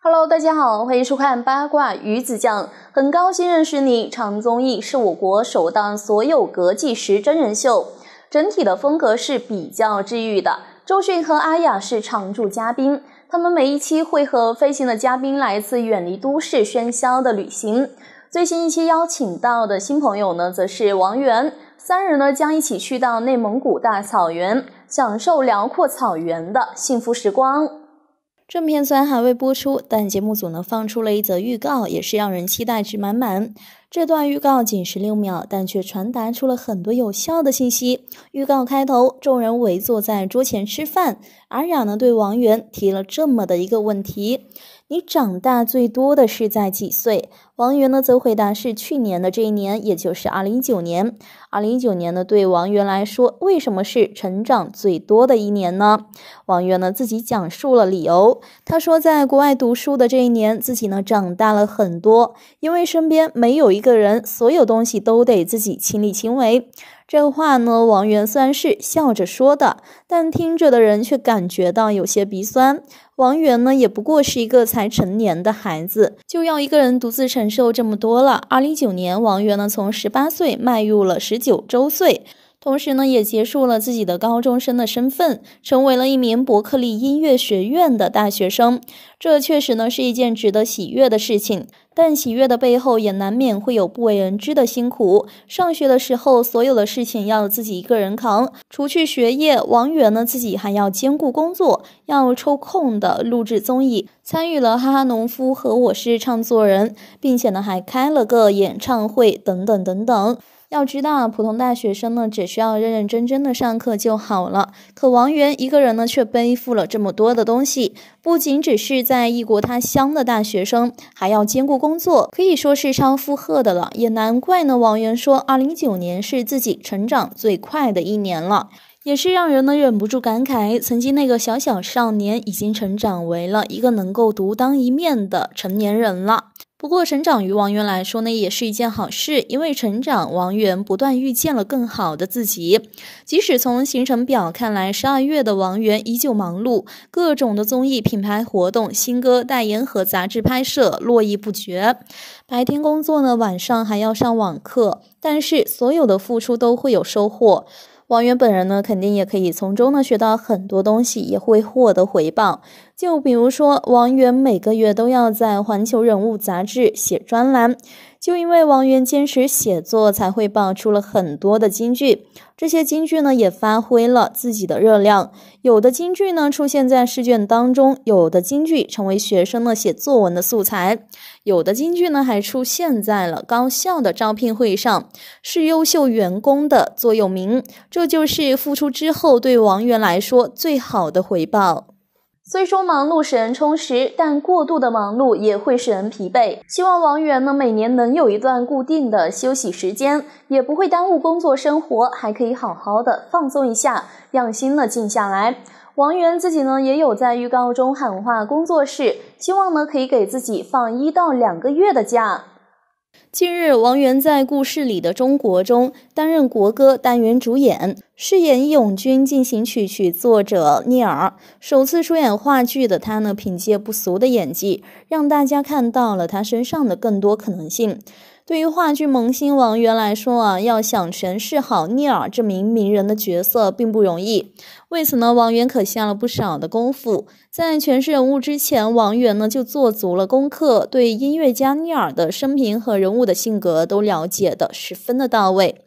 Hello，大家好，欢迎收看《八卦鱼子酱》，很高兴认识你。《长综艺》是我国首档所有格计时真人秀，整体的风格是比较治愈的。周迅和阿雅是常驻嘉宾，他们每一期会和飞行的嘉宾来一次远离都市喧嚣的旅行。最新一期邀请到的新朋友呢，则是王源，三人呢将一起去到内蒙古大草原，享受辽阔草原的幸福时光。正片虽然还未播出，但节目组呢放出了一则预告，也是让人期待值满满。这段预告仅十六秒，但却传达出了很多有效的信息。预告开头，众人围坐在桌前吃饭，尔雅呢对王源提了这么的一个问题：“你长大最多的是在几岁？”王源呢则回答是去年的这一年，也就是二零一九年。二零一九年呢对王源来说，为什么是成长最多的一年呢？王源呢自己讲述了理由，他说在国外读书的这一年，自己呢长大了很多，因为身边没有一。一个人，所有东西都得自己亲力亲为。这话呢，王源虽然是笑着说的，但听着的人却感觉到有些鼻酸。王源呢，也不过是一个才成年的孩子，就要一个人独自承受这么多了。二零一九年，王源呢，从十八岁迈入了十九周岁。同时呢，也结束了自己的高中生的身份，成为了一名伯克利音乐学院的大学生。这确实呢是一件值得喜悦的事情，但喜悦的背后也难免会有不为人知的辛苦。上学的时候，所有的事情要自己一个人扛。除去学业，王源呢自己还要兼顾工作，要抽空的录制综艺，参与了《哈哈农夫》和《我是唱作人》，并且呢还开了个演唱会，等等等等。要知道啊，普通大学生呢，只需要认认真真的上课就好了。可王源一个人呢，却背负了这么多的东西，不仅只是在异国他乡的大学生，还要兼顾工作，可以说是超负荷的了。也难怪呢，王源说，二零一九年是自己成长最快的一年了，也是让人呢忍不住感慨，曾经那个小小少年，已经成长为了一个能够独当一面的成年人了。不过，成长于王源来说呢，也是一件好事，因为成长，王源不断遇见了更好的自己。即使从行程表看来，十二月的王源依旧忙碌，各种的综艺、品牌活动、新歌代言和杂志拍摄络绎不绝。白天工作呢，晚上还要上网课。但是，所有的付出都会有收获。王源本人呢，肯定也可以从中呢学到很多东西，也会获得回报。就比如说，王源每个月都要在《环球人物》杂志写专栏。就因为王源坚持写作，才会爆出了很多的金句。这些金句呢，也发挥了自己的热量。有的金句呢，出现在试卷当中；有的金句成为学生呢写作文的素材；有的金句呢，还出现在了高校的招聘会上，是优秀员工的座右铭。这就是付出之后，对王源来说最好的回报。虽说忙碌使人充实，但过度的忙碌也会使人疲惫。希望王源呢每年能有一段固定的休息时间，也不会耽误工作生活，还可以好好的放松一下，让心呢静下来。王源自己呢也有在预告中喊话工作室，希望呢可以给自己放一到两个月的假。近日，王源在《故事里的中国》中担任国歌单元主演，饰演《义勇军进行曲》曲作者聂耳。首次出演话剧的他呢，凭借不俗的演技，让大家看到了他身上的更多可能性。对于话剧萌新王源来说啊，要想诠释好聂耳这名名人的角色并不容易。为此呢，王源可下了不少的功夫。在诠释人物之前，王源呢就做足了功课，对音乐家聂耳的生平和人物的性格都了解的十分的到位。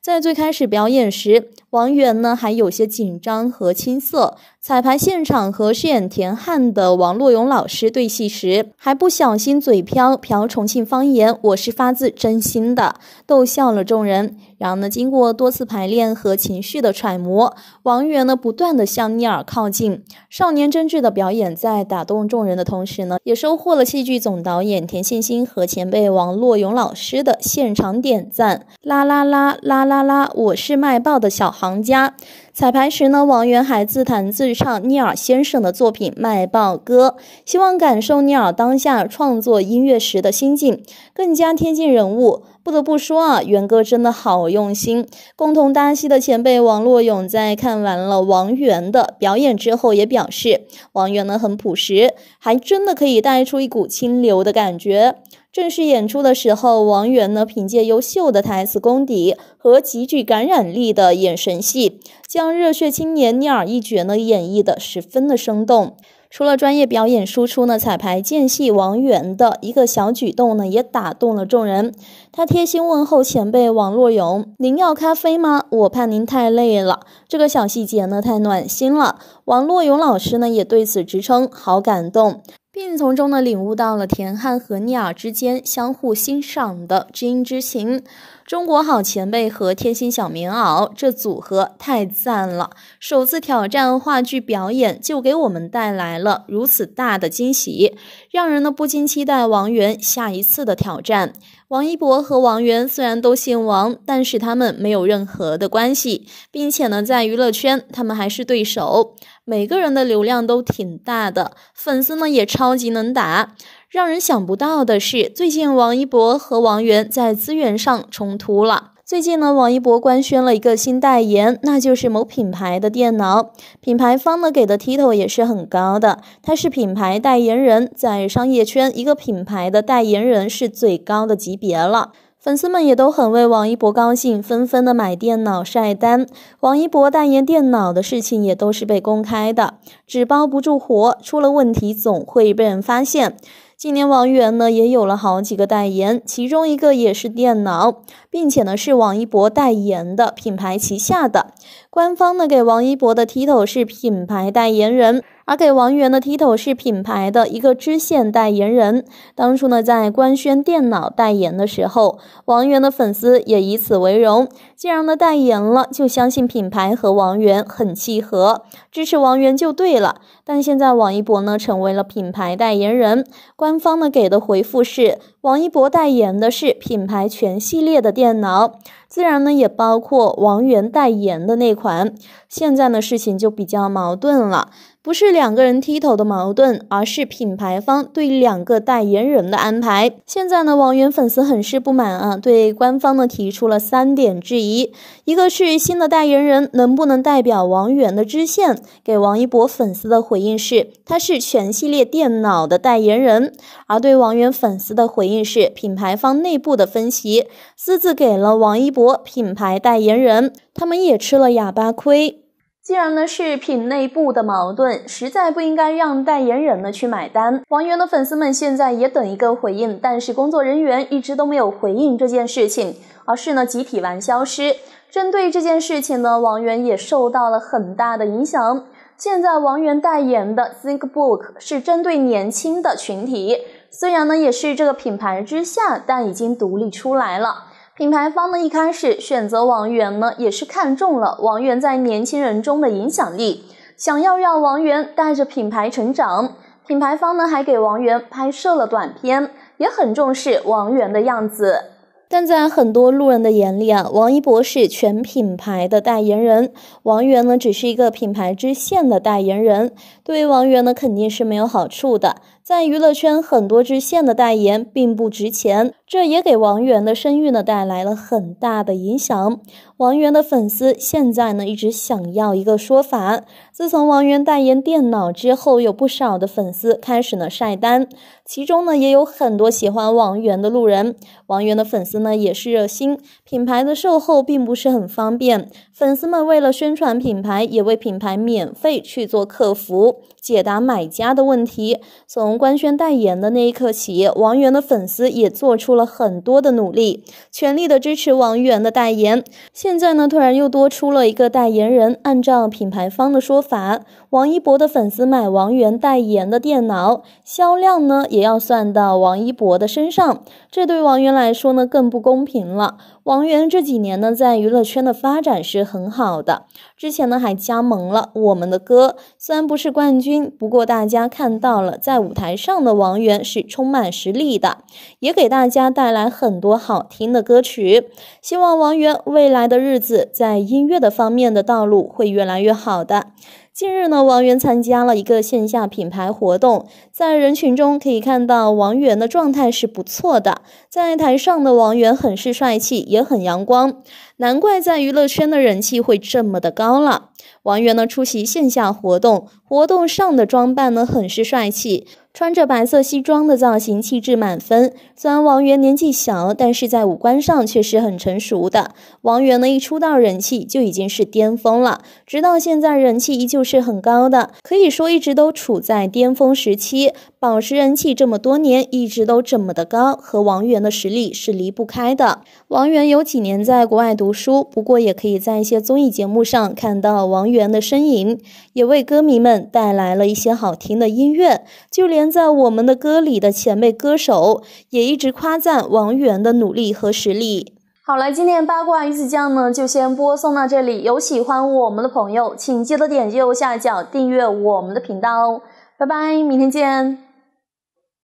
在最开始表演时，王源呢还有些紧张和青涩，彩排现场和饰演田汉的王洛勇老师对戏时，还不小心嘴瓢，瓢重庆方言，我是发自真心的，逗笑了众人。然后呢，经过多次排练和情绪的揣摩，王源呢不断的向尼尔靠近，少年真挚的表演在打动众人的同时呢，也收获了戏剧总导演田沁鑫和前辈王洛勇老师的现场点赞。啦啦啦啦啦啦，我是卖报的小孩。行家彩排时呢，王源还自弹自唱尼尔先生的作品《卖报歌》，希望感受尼尔当下创作音乐时的心境，更加贴近人物。不得不说啊，源哥真的好用心。共同搭戏的前辈王洛勇在看完了王源的表演之后，也表示王源呢很朴实，还真的可以带出一股清流的感觉。正式演出的时候，王源呢凭借优秀的台词功底和极具感染力的眼神戏，将热血青年聂耳一角呢演绎的十分的生动。除了专业表演输出呢，彩排间隙王源的一个小举动呢也打动了众人。他贴心问候前辈王洛勇：“您要咖啡吗？我怕您太累了。”这个小细节呢太暖心了。王洛勇老师呢也对此直称好感动。并从中呢领悟到了田汉和聂耳之间相互欣赏的知音之情。中国好前辈和贴心小棉袄这组合太赞了！首次挑战话剧表演就给我们带来了如此大的惊喜，让人呢不禁期待王源下一次的挑战。王一博和王源虽然都姓王，但是他们没有任何的关系，并且呢在娱乐圈他们还是对手。每个人的流量都挺大的，粉丝呢也超级能打。让人想不到的是，最近王一博和王源在资源上冲突了。最近呢，王一博官宣了一个新代言，那就是某品牌的电脑。品牌方呢给的 title 也是很高的，他是品牌代言人，在商业圈一个品牌的代言人是最高的级别了。粉丝们也都很为王一博高兴，纷纷的买电脑晒单。王一博代言电脑的事情也都是被公开的，纸包不住火，出了问题总会被人发现。今年王源呢也有了好几个代言，其中一个也是电脑，并且呢是王一博代言的品牌旗下的，官方呢给王一博的 title 是品牌代言人。而给王源的 t i t o 是品牌的一个支线代言人，当初呢在官宣电脑代言的时候，王源的粉丝也以此为荣。既然呢代言了，就相信品牌和王源很契合，支持王源就对了。但现在王一博呢成为了品牌代言人，官方呢给的回复是王一博代言的是品牌全系列的电脑，自然呢也包括王源代言的那款。现在呢事情就比较矛盾了。不是两个人踢头的矛盾，而是品牌方对两个代言人的安排。现在呢，王源粉丝很是不满啊，对官方呢提出了三点质疑：一个是新的代言人能不能代表王源的支线？给王一博粉丝的回应是，他是全系列电脑的代言人；而对王源粉丝的回应是，品牌方内部的分歧，私自给了王一博品牌代言人，他们也吃了哑巴亏。既然呢是品内部的矛盾，实在不应该让代言人呢去买单。王源的粉丝们现在也等一个回应，但是工作人员一直都没有回应这件事情，而是呢集体玩消失。针对这件事情呢，王源也受到了很大的影响。现在王源代言的 ThinkBook 是针对年轻的群体，虽然呢也是这个品牌之下，但已经独立出来了。品牌方呢一开始选择王源呢，也是看中了王源在年轻人中的影响力，想要让王源带着品牌成长。品牌方呢还给王源拍摄了短片，也很重视王源的样子。但在很多路人的眼里啊，王一博是全品牌的代言人，王源呢只是一个品牌支线的代言人，对王源呢肯定是没有好处的。在娱乐圈，很多支线的代言并不值钱，这也给王源的声誉呢带来了很大的影响。王源的粉丝现在呢一直想要一个说法。自从王源代言电脑之后，有不少的粉丝开始呢晒单，其中呢也有很多喜欢王源的路人。王源的粉丝呢也是热心，品牌的售后并不是很方便，粉丝们为了宣传品牌，也为品牌免费去做客服，解答买家的问题。从官宣代言的那一刻起，王源的粉丝也做出了很多的努力，全力的支持王源的代言。现在呢，突然又多出了一个代言人。按照品牌方的说法，王一博的粉丝买王源代言的电脑，销量呢也要算到王一博的身上。这对王源来说呢，更不公平了。王源这几年呢，在娱乐圈的发展是很好的。之前呢，还加盟了我们的歌，虽然不是冠军，不过大家看到了，在舞台。台上的王源是充满实力的，也给大家带来很多好听的歌曲。希望王源未来的日子在音乐的方面的道路会越来越好的。近日呢，王源参加了一个线下品牌活动，在人群中可以看到王源的状态是不错的。在台上的王源很是帅气，也很阳光，难怪在娱乐圈的人气会这么的高了。王源呢出席线下活动，活动上的装扮呢很是帅气。穿着白色西装的造型，气质满分。虽然王源年纪小，但是在五官上却是很成熟的。王源呢，一出道人气就已经是巅峰了，直到现在人气依旧是很高的，可以说一直都处在巅峰时期。保持人气这么多年一直都这么的高，和王源的实力是离不开的。王源有几年在国外读书，不过也可以在一些综艺节目上看到王源的身影，也为歌迷们带来了一些好听的音乐。就连在我们的歌里的前辈歌手也一直夸赞王源的努力和实力。好了，今天八卦鱼子酱呢就先播送到这里，有喜欢我们的朋友，请记得点击右下角订阅我们的频道哦。拜拜，明天见。